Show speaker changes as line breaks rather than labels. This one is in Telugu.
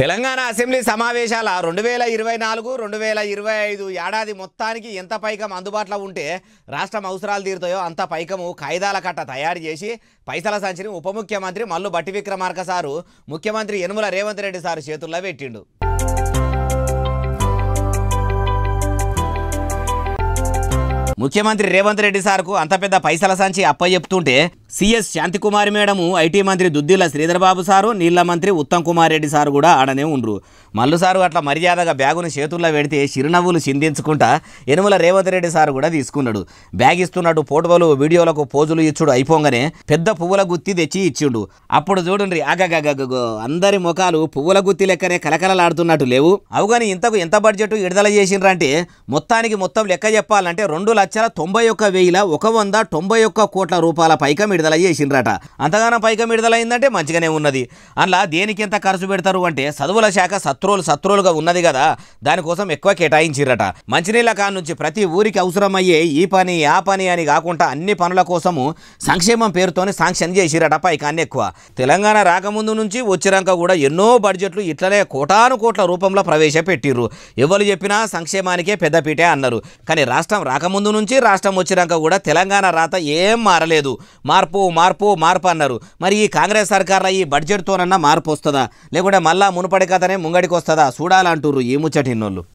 తెలంగాణ అసెంబ్లీ సమావేశాల రెండు వేల ఇరవై నాలుగు రెండు వేల ఇరవై ఐదు ఏడాది మొత్తానికి ఎంత పైకం అందుబాటులో ఉంటే రాష్ట్రం అవసరాలు తీరుతాయో అంత పైకము కాయిదాల కట్ట తయారు చేసి పైసల సంచిని ఉప ముఖ్యమంత్రి మల్లు బట్టి విక్రమార్క సారు ముఖ్యమంత్రి యనుమల రేవంత్ రెడ్డి సారు చేతుల్లో పెట్టిండు ముఖ్యమంత్రి రేవంత్ రెడ్డి సార్కు అంత పెద్ద పైసల సంచి అప్పచెప్తుంటే సీఎస్ శాంతికుమారి మేడము ఐటీ మంత్రి దుద్దిల శ్రీధరబాబు సారు నీళ్ల మంత్రి ఉత్తమ్ కుమార్ రెడ్డి సారు కూడా ఆడనే ఉండ్రు మల్లు సారు అట్లా మర్యాదగా బ్యాగును చేతుల్లో పెడితే చిరునవ్వులు చిందించుకుంటా ఎనుమల రేవంత్ రెడ్డి సారు కూడా తీసుకున్నాడు బ్యాగ్ ఇస్తున్నట్టు ఫోటోలు వీడియోలకు పోజులు ఇచ్చుడు అయిపోగానే పెద్ద పువ్వుల గుత్తి తెచ్చి ఇచ్చిండు అప్పుడు చూడండి అగగగగగో అందరి ముఖాలు పువ్వుల గుత్తి లెక్కనే కలకలలాడుతున్నట్టు లేవు అవుగాని ఇంతకు ఎంత బడ్జెట్ విడుదల చేసిండ్రంటే మొత్తానికి మొత్తం లెక్క చెప్పాలంటే రెండు లక్షల తొంభై ఒక్క వేల ఒక వంద తొంభై ఒక్క కోట్ల రూపాయల పైకం విడుదల చేసిండ్రట అంతగానో పైకం విడుదలైందంటే మంచిగానే ఉన్నది అందులో దేనికి ఎంత ఖర్చు పెడతారు అంటే చదువుల శాఖ సత్రులు సత్రులుగా ఉన్నది కదా దానికోసం ఎక్కువ కేటాయించిరట మంచినీళ్ళ కాడ నుంచి ప్రతి ఊరికి అవసరమయ్యే ఈ పని ఆ పని అని కాకుండా అన్ని పనుల కోసము సంక్షేమం పేరుతోనే శాంక్షన్ చేసిరట పైకాన్ని ఎక్కువ తెలంగాణ రాకముందు నుంచి వచ్చినాక కూడా ఎన్నో బడ్జెట్లు ఇట్లనే కోటాను కోట్ల రూపంలో ప్రవేశపెట్టిర్రు ఎవరు చెప్పినా సంక్షేమానికే పెద్దపీటే అన్నారు కానీ రాష్ట్రం రాకముందు నుంచి రాష్ట్రం వచ్చినాక కూడా తెలంగాణ రాత ఏం మారలేదు మార్పు మార్పు మార్పు అన్నారు మరి ఈ కాంగ్రెస్ సర్కార్లో ఈ బడ్జెట్తోనన్నా మార్పు వస్తుందా లేకుంటే మళ్ళా మునుపడి కథనే ముంగడికి వస్తుందా చూడాలంటుర్రు ఈ ముచ్చటిన్నోళ్ళు